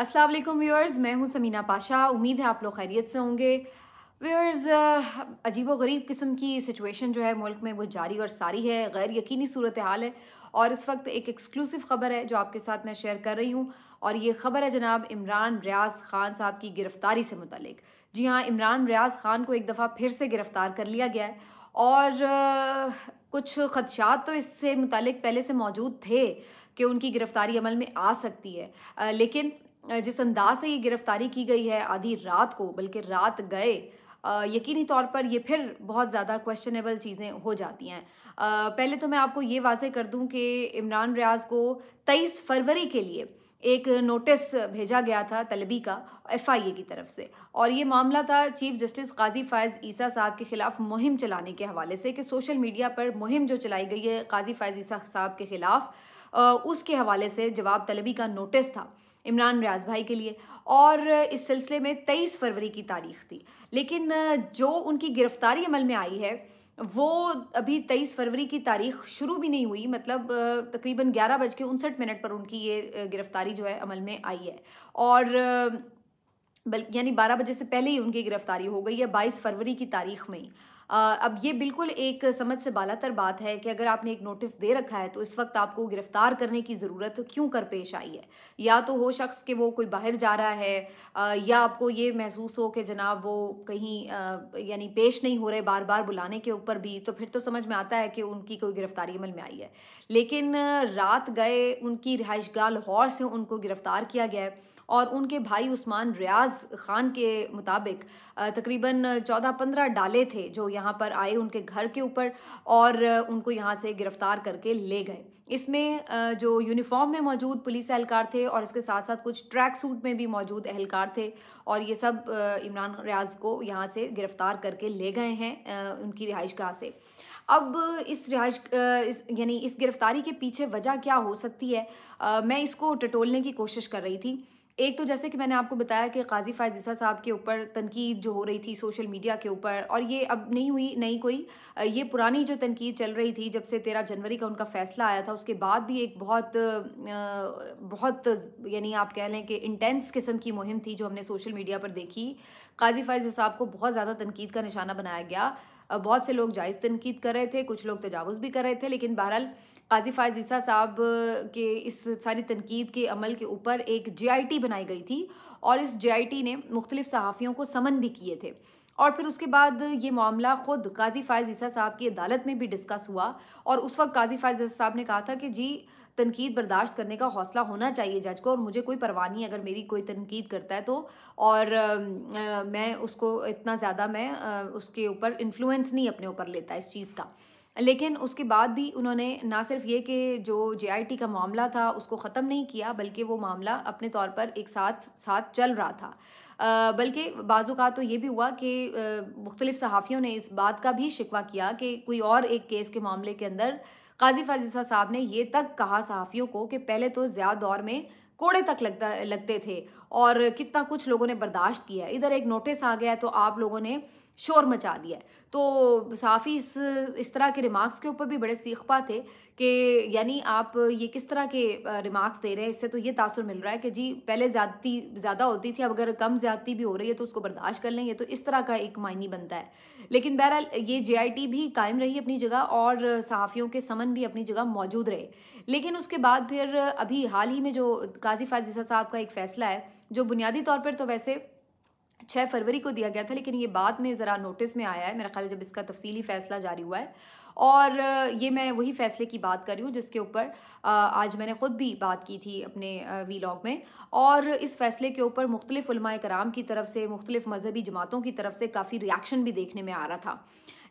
अस्सलाम वालेकुम व्यूअर्स मैं हूं समीना पाशा उम्मीद है आप लोग खैरियत से होंगे व्यूअर्स अजीब व गरीब किस्म की सिचुएशन जो है मुल्क में वो जारी और सारी है गैर यकीनी सूरत हाल है और इस वक्त एक एक्सक्लूसिव ख़बर है जो आपके साथ मैं शेयर कर रही हूँ और ये ख़बर है जनाब इमरान रियाज ख़ान साहब की गिरफ़्तारी से मुतलिक जी हाँ इमरान रियाज ख़ान को एक दफ़ा फिर से गिरफ़्तार कर लिया गया है और कुछ खदशात तो इससे मुतल पहले से मौजूद थे कि उनकी गिरफ़्तारी अमल में आ सकती है लेकिन जिस अंदाज से ये गिरफ्तारी की गई है आधी रात को बल्कि रात गए यकीनी तौर पर ये फिर बहुत ज़्यादा क्वेश्चनेबल चीज़ें हो जाती हैं पहले तो मैं आपको ये वाजे कर दूं कि इमरान रियाज को 23 फरवरी के लिए एक नोटिस भेजा गया था तलबी का एफआईए की तरफ से और ये मामला था चीफ जस्टिस काजी फ़ायज़ ईसा साहब के ख़िलाफ़ मुहिम चलाने के हवाले से कि सोशल मीडिया पर मुहिम जो चलाई गई है काजी फ़ायज़ ईसा साहब के ख़िलाफ़ उसके हवाले से जवाब तलबी का नोटिस था इमरान रियाज भाई के लिए और इस सिलसिले में तेईस फरवरी की तारीख थी लेकिन जो उनकी गिरफ्तारी अमल में आई है वो अभी तेईस फरवरी की तारीख शुरू भी नहीं हुई मतलब तकरीबन ग्यारह बज के उनसठ मिनट पर उनकी ये गिरफ्तारी जो है अमल में आई है और बल्कि यानी बारह बजे से पहले ही उनकी गिरफ्तारी हो गई है बाईस फरवरी की तारीख में ही अब ये बिल्कुल एक समझ से बालातर बात है कि अगर आपने एक नोटिस दे रखा है तो इस वक्त आपको गिरफ्तार करने की ज़रूरत क्यों कर पेश आई है या तो हो शख्स कि वो कोई बाहर जा रहा है या आपको ये महसूस हो कि जनाब वो कहीं यानी पेश नहीं हो रहे बार बार बुलाने के ऊपर भी तो फिर तो समझ में आता है कि उनकी कोई गिरफ्तारी अमल में आई है लेकिन रात गए उनकी रिहाइश लाहौर से उनको गिरफ़्तार किया गया है और उनके भाई उस्मान रियाज खान के मुताबिक तकरीबन चौदह पंद्रह डाले थे जो यहाँ पर आए उनके घर के ऊपर और उनको यहाँ से गिरफ्तार करके ले गए इसमें जो यूनिफॉर्म में मौजूद पुलिस एहलकार थे और इसके साथ साथ कुछ ट्रैक सूट में भी मौजूद एहलकार थे और ये सब इमरान रियाज को यहाँ से गिरफ़्तार करके ले गए हैं उनकी रिहाइश गाह से अब इस रिहाइश इस यानी इस गिरफ़्तारी के पीछे वजह क्या हो सकती है आ, मैं इसको टटोलने की कोशिश कर रही थी एक तो जैसे कि मैंने आपको बताया कि काजी फायजिसा साहब के ऊपर तनकीद जो हो रही थी सोशल मीडिया के ऊपर और ये अब नहीं हुई नहीं कोई ये पुरानी जो तनकीद चल रही थी जब से तेरह जनवरी का उनका फ़ैसला आया था उसके बाद भी एक बहुत बहुत यानी आप कह लें कि इंटेंस किस्म की मुहिम थी जो हमने सोशल मीडिया पर देखी काजी फैज़ साहब को बहुत ज़्यादा तनकीद का निशाना बनाया गया बहुत से लोग जायज़ तनकीद कर रहे थे कुछ लोग तजावज़ भी कर रहे थे लेकिन बहरहाल काजी फायज ईसा साहब के इस सारी तनकीद के अमल के ऊपर एक जे बनाई गई थी और इस जे ने मुख्तलिफ़ सहाफ़ियों को समन भी किए थे और फिर उसके बाद ये मामला ख़ुद काजी फ़ायज़ ईसा साहब की अदालत में भी डिस्कस हुआ और उस वक्त काजी फ़ायज़ साहब ने कहा था कि जी तनकीद बर्दाश्त करने का हौसला होना चाहिए जज को और मुझे कोई परवाह नहीं अगर मेरी कोई तनकीद करता है तो और आ, मैं उसको इतना ज़्यादा मैं आ, उसके ऊपर इन्फ्लुएंस नहीं अपने ऊपर लेता इस चीज़ का लेकिन उसके बाद भी उन्होंने ना सिर्फ ये कि जो जेआईटी का मामला था उसको ख़त्म नहीं किया बल्कि वो मामला अपने तौर पर एक साथ साथ चल रहा था बल्कि बाज़ू का तो ये भी हुआ कि मुख्तलिफ़ सहाफ़ियों ने इस बात का भी शिकवा किया कि कोई और एक केस के मामले के अंदर काजी फाजिसा साहब ने ये तक कहा सहाफ़ियों को कि पहले तो ज़्यादा दौर में कोड़े तक लगता लगते थे और कितना कुछ लोगों ने बर्दाश्त किया इधर एक नोटिस आ गया तो आप लोगों ने शोर मचा दिया तो ही इस इस तरह के रिमार्क्स के ऊपर भी बड़े सीखपा थे कि यानी आप ये किस तरह के रिमार्क्स दे रहे हैं इससे तो ये तासर मिल रहा है कि जी पहले ज़्यादती ज़्यादा होती थी अब अगर कम ज़्यादती भी हो रही है तो उसको बर्दाश्त कर लें ये तो इस तरह का एक मायने बनता है लेकिन बहरहाल ये जे भी कायम रही अपनी जगह और सहाफ़ियों के समन भी अपनी जगह मौजूद रहे लेकिन उसके बाद फिर अभी हाल ही में जो काजी फाजिसा साहब का एक फैसला है जो बुनियादी तौर पर तो वैसे छः फरवरी को दिया गया था लेकिन ये बाद में ज़रा नोटिस में आया है मेरा ख्याल जब इसका तफसीली फ़ैसला जारी हुआ है और ये मैं वही फ़ैसले की बात कर रही हूँ जिसके ऊपर आज मैंने ख़ुद भी बात की थी अपने वीलॉग में और इस फ़ैसले के ऊपर मुख्तलिफ़ कराम की तरफ से मुख्तलिफ़ मजहबी जमातों की तरफ से काफ़ी रिएक्शन भी देखने में आ रहा था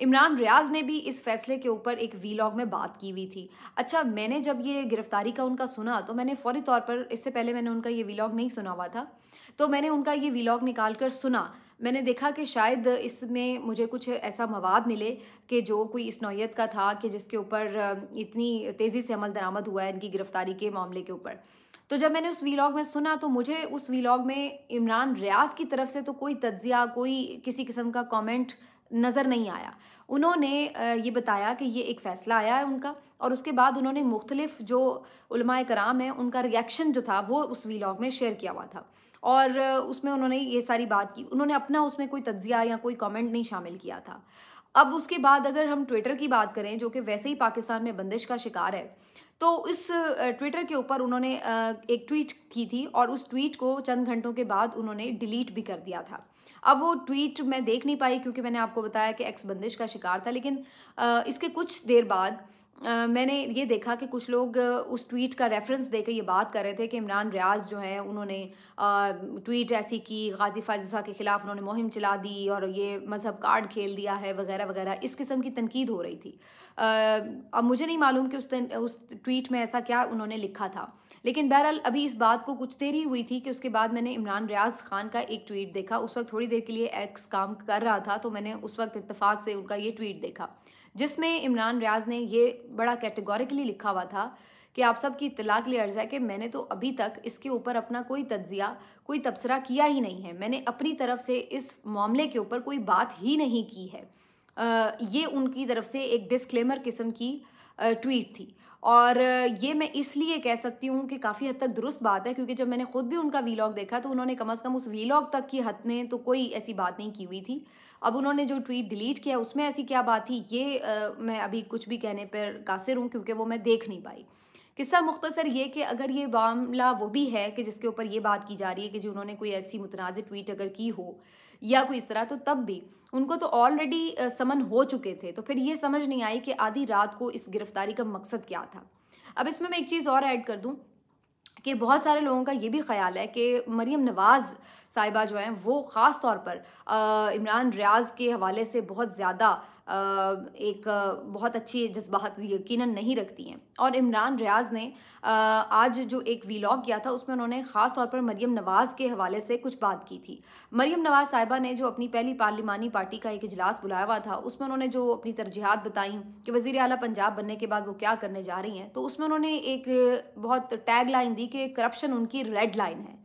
इमरान रियाज ने भी इस फैसले के ऊपर एक वीलॉग में बात की हुई थी अच्छा मैंने जब ये गिरफ्तारी का उनका सुना तो मैंने फौरी तौर पर इससे पहले मैंने उनका ये वीलॉग नहीं सुना हुआ था तो मैंने उनका ये वीलॉग निकाल कर सुना मैंने देखा कि शायद इसमें मुझे कुछ ऐसा मवाद मिले कि जो कोई इस नौीयत का था कि जिसके ऊपर इतनी तेज़ी से अमल दरामद हुआ है इनकी गिरफ़्तारी के मामले के ऊपर तो जब मैंने उस वीलॉग में सुना तो मुझे उस वीलॉग में इमरान रियाज की तरफ से तो कोई तज्जिया कोई किसी किस्म का कमेंट नज़र नहीं आया उन्होंने ये बताया कि ये एक फ़ैसला आया है उनका और उसके बाद उन्होंने मुख्तलिफ जो कराम हैं उनका रिएक्शन जो था वो उस वीलॉग में शेयर किया हुआ था और उसमें उन्होंने ये सारी बात की उन्होंने अपना उसमें कोई तज्जिया या कोई कमेंट नहीं शामिल किया था अब उसके बाद अगर हम ट्विटर की बात करें जो कि वैसे ही पाकिस्तान में बंदिश का शिकार है तो इस ट्विटर के ऊपर उन्होंने एक ट्वीट की थी और उस ट्वीट को चंद घंटों के बाद उन्होंने डिलीट भी कर दिया था अब वो ट्वीट मैं देख नहीं पाई क्योंकि मैंने आपको बताया कि एक्स बंदिश का शिकार था लेकिन इसके कुछ देर बाद Uh, मैंने ये देखा कि कुछ लोग उस ट्वीट का रेफरेंस देकर ये बात कर रहे थे कि इमरान रियाज जो हैं उन्होंने ट्वीट ऐसी की गाजी फाजिजा के ख़िलाफ़ उन्होंने मुहिम चला दी और ये मज़हब कार्ड खेल दिया है वगैरह वगैरह इस किस्म की तनकीद हो रही थी uh, अब मुझे नहीं मालूम कि उस तन, उस ट्वीट में ऐसा क्या उन्होंने लिखा था लेकिन बहरहाल अभी इस बात को कुछ देर ही हुई थी कि उसके बाद मैंने इमरान रियाज खान का एक ट्वीट देखा उस वक्त थोड़ी देर के लिए एक्स काम कर रहा था तो मैंने उस वक्त इतफाक़ से उनका ये ट्वीट देखा जिसमें इमरान रियाज ने ये बड़ा कैटेगोरिकली लिखा हुआ था कि आप सब की इतला के लिए अर्ज़ है कि मैंने तो अभी तक इसके ऊपर अपना कोई तज्जिया कोई तबसरा किया ही नहीं है मैंने अपनी तरफ से इस मामले के ऊपर कोई बात ही नहीं की है ये उनकी तरफ से एक डिस्क्लेमर किस्म की ट्वीट थी और ये मैं इसलिए कह सकती हूँ कि काफ़ी हद तक दुरुस्त बात है क्योंकि जब मैंने खुद भी उनका वीलॉग देखा तो उन्होंने कम अज़ कम उस वीलॉग तक की हद में तो कोई ऐसी बात नहीं की हुई थी अब उन्होंने जो ट्वीट डिलीट किया उसमें ऐसी क्या बात थी ये आ, मैं अभी कुछ भी कहने पर कासिर हूँ क्योंकि वो मैं देख नहीं पाई किस्सा मुख्तसर ये कि अगर ये मामला वो भी है कि जिसके ऊपर ये बात की जा रही है कि जो उन्होंने कोई ऐसी मुतनाज़ ट्वीट अगर की हो या कोई इस तरह तो तब भी उनको तो ऑलरेडी समन हो चुके थे तो फिर ये समझ नहीं आई कि आधी रात को इस गिरफ्तारी का मकसद क्या था अब इसमें मैं एक चीज़ और ऐड कर दूँ कि बहुत सारे लोगों का ये भी ख्याल है कि मरीम नवाज़ साहिबा जो हैं वो ख़ास तौर पर इमरान रियाज के हवाले से बहुत ज़्यादा एक बहुत अच्छी जज्बात यकीन नहीं रखती हैं और इमरान रियाज ने आज जो एक वीलॉग किया था उसमें उन्होंने ख़ास तौर पर मरीम नवाज़ के हवाले से कुछ बात की थी मरीम नवाज़ साहिबा ने जो अपनी पहली पार्लिमानी पार्टी का एक इजलास बुलाया हुआ था उसमें उन्होंने जो अपनी तरजीहत बताई कि वज़ी अला पंजाब बनने के बाद वो क्या करने जा रही हैं तो उसमें उन्होंने एक बहुत टैग लाइन दी कि करप्शन उनकी रेड लाइन है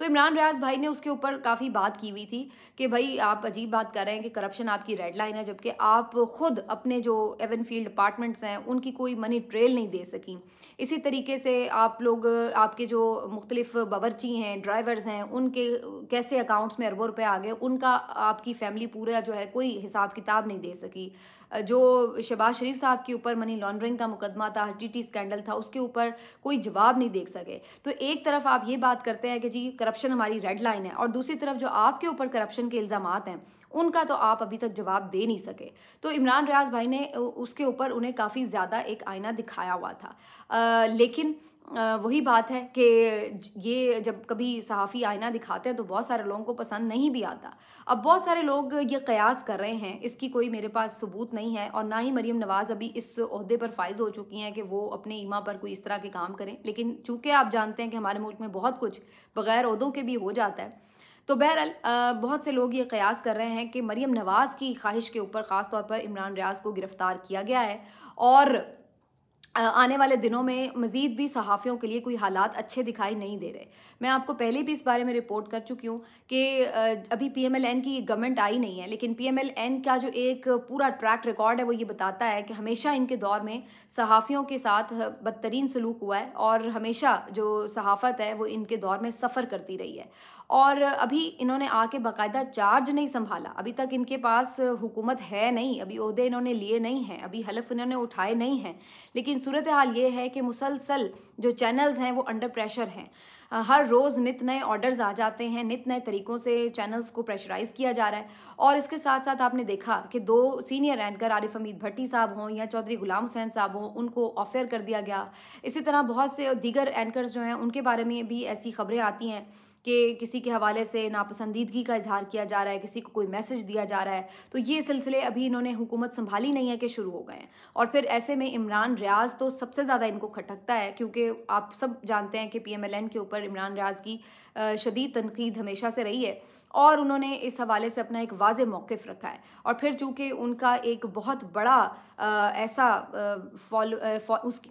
तो इमरान रियाज भाई ने उसके ऊपर काफ़ी बात की हुई थी कि भाई आप अजीब बात कर रहे हैं कि करप्शन आपकी रेड लाइन है जबकि आप खुद अपने जो एवन फील्ड डिपार्टमेंट्स हैं उनकी कोई मनी ट्रेल नहीं दे सकी इसी तरीके से आप लोग आपके जो मुख्तलिफ बावरची हैं ड्राइवर्स हैं उनके कैसे अकाउंट्स में अरबों रुपये आ गए उनका आपकी फैमिली पूरा जो है कोई हिसाब किताब नहीं दे सकी जो शहबाज शरीफ साहब के ऊपर मनी लॉन्ड्रिंग का मुकदमा था टी स्कैंडल था उसके ऊपर कोई जवाब नहीं देख सके तो एक तरफ आप ये बात करते हैं कि जी करप्शन हमारी रेड लाइन है और दूसरी तरफ जो आपके ऊपर करप्शन के इल्ज़ाम हैं उनका तो आप अभी तक जवाब दे नहीं सके तो इमरान रियाज भाई ने उसके ऊपर उन्हें काफ़ी ज़्यादा एक आईना दिखाया हुआ था आ, लेकिन वही बात है कि ये जब कभी सहाफ़ी आईना दिखाते हैं तो बहुत सारे लोगों को पसंद नहीं भी आता अब बहुत सारे लोग ये कयास कर रहे हैं इसकी कोई मेरे पास सबूत नहीं है और ना ही मरीम नवाज़ अभी इस अहदे पर फाइज हो चुकी हैं कि वो अपने ईमा पर कोई इस तरह के काम करें लेकिन चूँकि आप जानते हैं कि हमारे मुल्क में बहुत कुछ बग़ैर अहदों के भी हो जाता है तो बहरहाल बहुत से लोग ये कयास कर रहे हैं कि मरीम नवाज़ की ख्वाहिश के ऊपर ख़ास तौर पर इमरान रियाज को गिरफ़्तार किया गया है और आने वाले दिनों में मज़ीद भी सहाफ़ियों के लिए कोई हालात अच्छे दिखाई नहीं दे रहे मैं आपको पहले भी इस बारे में रिपोर्ट कर चुकी हूँ कि अभी पीएमएलएन की गवर्नमेंट आई नहीं है लेकिन पीएमएलएन का जो एक पूरा ट्रैक रिकॉर्ड है वो ये बताता है कि हमेशा इनके दौर में सहाफ़ियों के साथ बदतरीन सलूक हुआ है और हमेशा जो सहाफ़त है वो इनके दौर में सफ़र करती रही है और अभी इन्होंने आके बाकायदा चार्ज नहीं संभाला अभी तक इनके पास हुकूमत है नहीं अभी अहदे इन्होंने लिए नहीं हैं अभी हलफ इन्होंने उठाए नहीं हैं लेकिन सूरत हाल ये है कि मुसलसल जो चैनल्स हैं वो अंडर प्रेशर हैं हर रोज़ नित नए ऑर्डर्स आ जाते हैं नित नए तरीक़ों से चैनल्स को प्रेशराइज़ किया जा रहा है और इसके साथ साथ आपने देखा कि दो सीनियर एंकर आरिफ अमीद भट्टी साहब हों या चौधरी गुलाम हुसैन साहब हों उनको ऑफेयर कर दिया गया इसी तरह बहुत से दीगर एंकर्स जो हैं उनके बारे में भी ऐसी खबरें आती हैं कि किसी के हवाले से नापसंदीदगी का इजहार किया जा रहा है किसी को कोई मैसेज दिया जा रहा है तो ये सिलसिले अभी इन्होंने हुकूमत संभाली नहीं है कि शुरू हो गए हैं और फिर ऐसे में इमरान रियाज तो सबसे ज़्यादा इनको खटकता है क्योंकि आप सब जानते हैं कि पी के ऊपर इमरान रियाज की शदीद तनकीद हमेशा से रही है और उन्होंने इस हवाले से अपना एक वाज मौक़ रखा है और फिर चूँकि उनका एक बहुत बड़ा आ, ऐसा फॉलो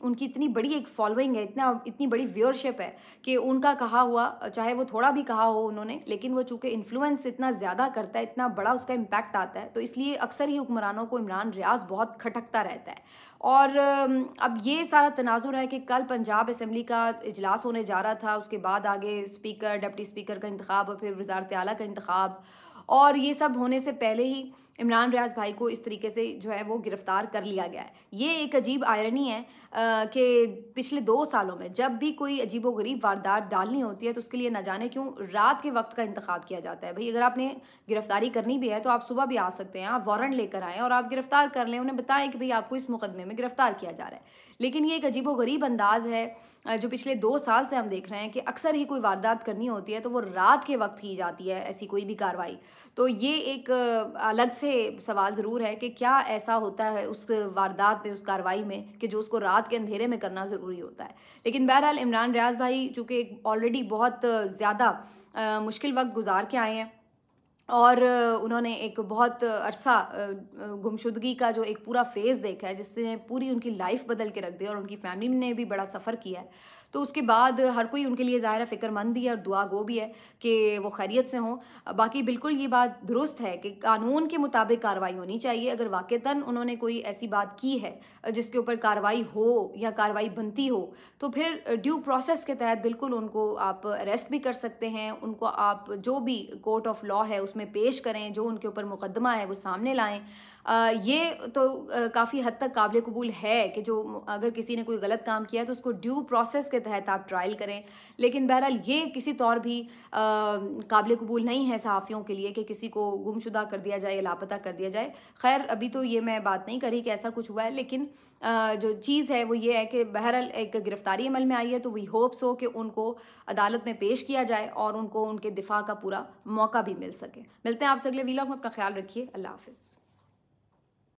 उनकी इतनी बड़ी एक फॉलोइंग है इतना इतनी बड़ी व्यूअरशिप है कि उनका कहा हुआ चाहे वो थोड़ा भी कहा हो उन्होंने लेकिन वो चूँकि इन्फ्लुएंस इतना ज़्यादा करता है इतना बड़ा उसका इम्पैक्ट आता है तो इसलिए अक्सर ही हुक्मरानों को इमरान रियाज बहुत खटकता रहता है और अब ये सारा तनाजुर है कि कल पंजाब असम्बली का इजलास होने जा रहा था उसके बाद आगे स्पीकर स्पीकर डिप्टी स्पीकर का इंतबाब और फिर वजारत अली का इंतबाब और ये सब होने से पहले ही इमरान रियाज भाई को इस तरीके से जो है वो गिरफ्तार कर लिया गया है ये एक अजीब आयरनी है कि पिछले दो सालों में जब भी कोई व गरीब वारदात डालनी होती है तो उसके लिए ना जाने क्यों रात के वक्त का इंतखब किया जाता है भाई अगर आपने गिरफ्तारी करनी भी है तो आप सुबह भी आ सकते हैं आप वारंट लेकर आएँ और आप गिरफ़्तार कर लें उन्हें बताएं कि भाई आपको इस मुकदमे में गिरफ़्तार किया जा रहा है लेकिन ये एक व गरीब अंदाज़ है जो पिछले दो साल से हम देख रहे हैं कि अक्सर ही कोई वारदात करनी होती है तो वो रात के वक्त की जाती है ऐसी कोई भी कार्रवाई तो ये एक अलग से सवाल ज़रूर है कि क्या ऐसा होता है उस वारदात में उस कार्रवाई में कि जो उसको रात के अंधेरे में करना ज़रूरी होता है लेकिन बहरहाल इमरान रियाज भाई चूँकि ऑलरेडी बहुत ज़्यादा मुश्किल वक्त गुजार के आए हैं और उन्होंने एक बहुत अरसा गुमशुदगी का जो एक पूरा फेज़ देखा है जिसने पूरी उनकी लाइफ बदल के रख दी और उनकी फैमिली ने भी बड़ा सफ़र किया है तो उसके बाद हर कोई उनके लिए ज़ाहिर फ़िक्रमंद भी है और दुआ गो भी है कि वो खैरियत से हों बाकी बिल्कुल ये बात दुरुस्त है कि कानून के मुताबिक कार्रवाई होनी चाहिए अगर वाक़ता उन्होंने कोई ऐसी बात की है जिसके ऊपर कार्रवाई हो या कार्रवाई बनती हो तो फिर ड्यू प्रोसेस के तहत बिल्कुल उनको आप अरेस्ट भी कर सकते हैं उनको आप जो भी कोर्ट ऑफ लॉ है उसमें पेश करें जो उनके ऊपर मुकदमा है वो सामने लाएँ ये तो काफ़ी हद तक काबिल कबूल है कि जो अगर किसी ने कोई गलत काम किया है तो उसको ड्यू प्रोसेस के तहत आप ट्रायल करें लेकिन बहरहाल ये किसी तौर भी काबिल कबूल नहीं है सहाफ़ियों के लिए कि किसी को गुमशुदा कर दिया जाए या लापता कर दिया जाए खैर अभी तो ये मैं बात नहीं करी कि ऐसा कुछ हुआ है लेकिन जो चीज़ है वो ये है कि बहरहाल एक गिरफ़्तारी अमल में आई है तो वी होप्स हो कि उनको अदालत में पेश किया जाए और उनको उनके दिफा का पूरा मौका भी मिल सके मिलते हैं आपसे अगले वीलॉग में अपना ख्याल रखिए अल्लाह हाफिज़